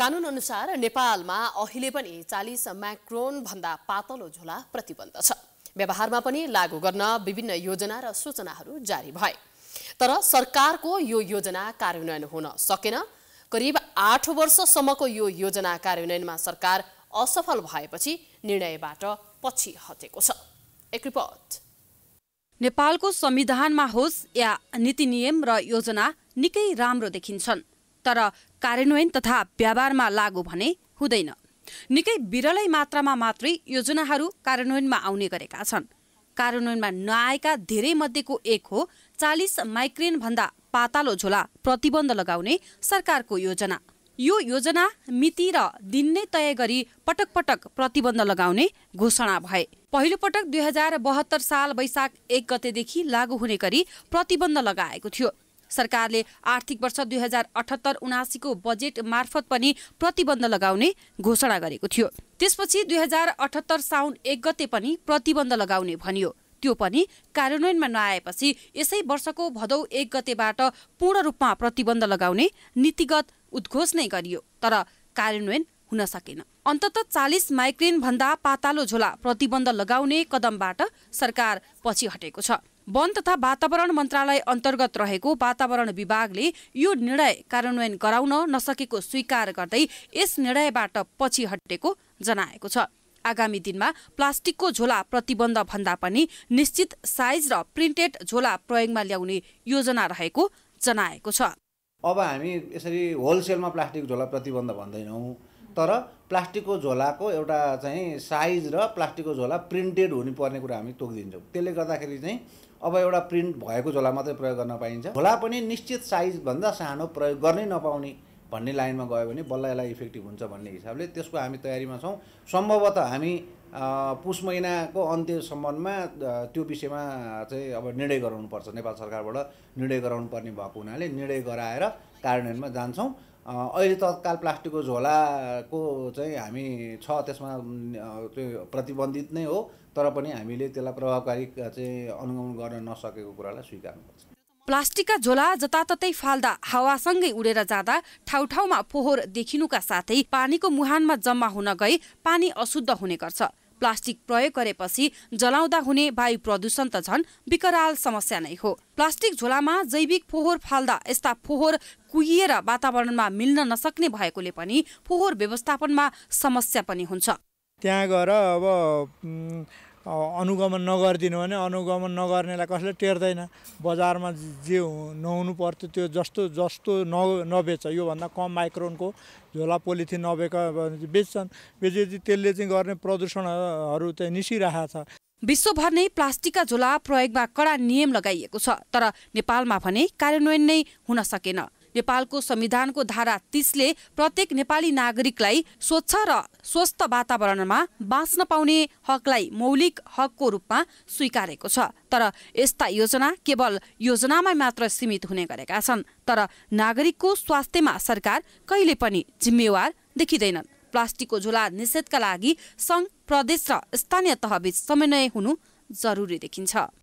कानून अनुसार नेपालमा अहिले पनि चालिस माइक्रोन भन्दा पातलो झोला प्रतिबन्ध छ व्यवहारमा पनि लागू गर्न विभिन्न योजना र सूचनाहरू जारी भए तर सरकारको यो योजना कार्यान्वयन हुन सकेन करिब आठ वर्षसम्मको यो योजना कार्यान्वयनमा सरकार असफल भएपछि निर्णयबाट पछि हटेको छ एक रिपोर्ट नेपालको संविधानमा होस् या नीति नियम र योजना निकै राम्रो देखिन्छन् तर कार्यान्वयन तथा व्यवहारमा लागू भने हुँदैन निकै विरलै मात्रामा मात्रै योजनाहरू कार्यान्वयनमा आउने गरेका छन् कार्यान्वयनमा नआएका धेरै मध्येको एक हो चालिस भन्दा पातालो झोला प्रतिबन्ध लगाउने सरकारको योजना यो योजना मिति र दिन नै तय गरी पटक पटक प्रतिबन्ध लगाउने घोषणा भए पहिलो पटक दुई हजार बहत्तर साल वैशाख एक गतेदेखि लागू हुने गरी प्रतिबन्ध लगाएको थियो सरकारले आर्थिक वर्ष दुई हजार अठहत्तर उनासीको बजेट मार्फत पनि प्रतिबन्ध लगाउने घोषणा गरेको थियो त्यसपछि दुई हजार अठहत्तर साउन एक गते पनि प्रतिबन्ध लगाउने भनियो त्यो पनि कार्यान्वयनमा नआएपछि यसै वर्षको भदौ एक गतेबाट पूर्ण रूपमा प्रतिबन्ध लगाउने नीतिगत उद्घोष नै गरियो तर कार्यान्वयन हुन सकेन अन्तत चालिस माइक्रेन भन्दा पातालो झोला प्रतिबन्ध लगाउने कदमबाट सरकार पछि हटेको छ वन तथा वातावरण मन्त्रालय अन्तर्गत रहेको वातावरण विभागले यो निर्णय कार्यान्वयन गराउन नसकेको स्वीकार गर्दै यस निर्णयबाट पछि हटेको जनाएको छ आगामी दिनमा प्लास्टिकको झोला प्रतिबन्ध भन्दा पनि निश्चित साइज र प्रिन्टेड झोला प्रयोगमा ल्याउने योजना रहेको जनाएको छ अब हामी यसरी होलसेलमा प्लास्टिक झोला प्रतिबन्ध भन्दैनौँ तर प्लास्टिकको झोलाको एउटा चाहिँ साइज र प्लास्टिकको झोला प्रिन्टेड हुनुपर्ने कुरा हामी तोकिदिन्छौँ त्यसले गर्दाखेरि चाहिँ अब एउटा प्रिन्ट भएको झोला मात्रै प्रयोग गर्न पाइन्छ झोला पनि निश्चित साइजभन्दा सानो प्रयोग गर्नै नपाउने भन्ने लाइनमा गयो भने बल्ल यसलाई इफेक्टिभ हुन्छ भन्ने हिसाबले त्यसको हामी तयारीमा छौँ सम्भवतः हामी पुष महिनाको अन्त्यसम्ममा त्यो विषयमा चाहिँ अब निर्णय गराउनुपर्छ नेपाल सरकारबाट निर्णय गराउनु पर्ने भएको हुनाले निर्णय गराएर कार्यान्वयनमा जान्छौँ अहिले तत्काल प्लास्टिकको झोलाको चाहिँ हामी छ त्यसमा त्यो प्रतिबन्धित नै हो तर पनि हामीले त्यसलाई प्रभावकारी चाहिँ अनुगमन गर्न नसकेको कुरालाई स्वीकार्नुपर्छ प्लास्टिकका झोला जताततै फाल्दा हावासँगै उडेर जाँदा ठाउँ ठाउँमा फोहोर देखिनुका साथै पानीको मुहानमा जम्मा हुन गई पानी अशुद्ध हुने गर्छ प्लास्टिक प्रयोग गरेपछि जलाउँदा हुने वायु प्रदूषण त झन् विकराल समस्या नै हो प्लास्टिक झोलामा जैविक फोहोर फाल्दा यस्ता फोहोर कुहिएर वातावरणमा मिल्न नसक्ने भएकोले पनि फोहोर व्यवस्थापनमा समस्या पनि हुन्छ त्यहाँ गएर अब अनुगमन नगरिदिनु भने अनुगमन नगर्नेलाई कसैले टेर्दैन बजारमा जे नहुनु पर्थ्यो त्यो जस्तो जस्तो न नबेच्छ योभन्दा कम माइक्रोनको झोला पोलिथिन नबेक बेच्छन् बेचेपछि त्यसले चाहिँ गर्ने प्रदूषणहरू चाहिँ निस्किरहेको छ विश्वभर नै प्लास्टिकका झोला प्रयोगमा कडा नियम लगाइएको छ तर नेपालमा भने कार्यान्वयन नै हुन सकेन नेपालको संविधानको धारा तिसले प्रत्येक नेपाली नागरिकलाई स्वच्छ र स्वस्थ वातावरणमा बाँच्न पाउने हकलाई मौलिक हकको रूपमा स्वीकारेको छ तर यस्ता योजना केवल योजनामा मात्र सीमित हुने गरेका छन् तर नागरिकको स्वास्थ्यमा सरकार कहिले पनि जिम्मेवार देखिँदैनन् प्लास्टिकको झोला निषेधका लागि सङ्घ प्रदेश र स्थानीय तहबीच समन्वय हुनु जरुरी देखिन्छ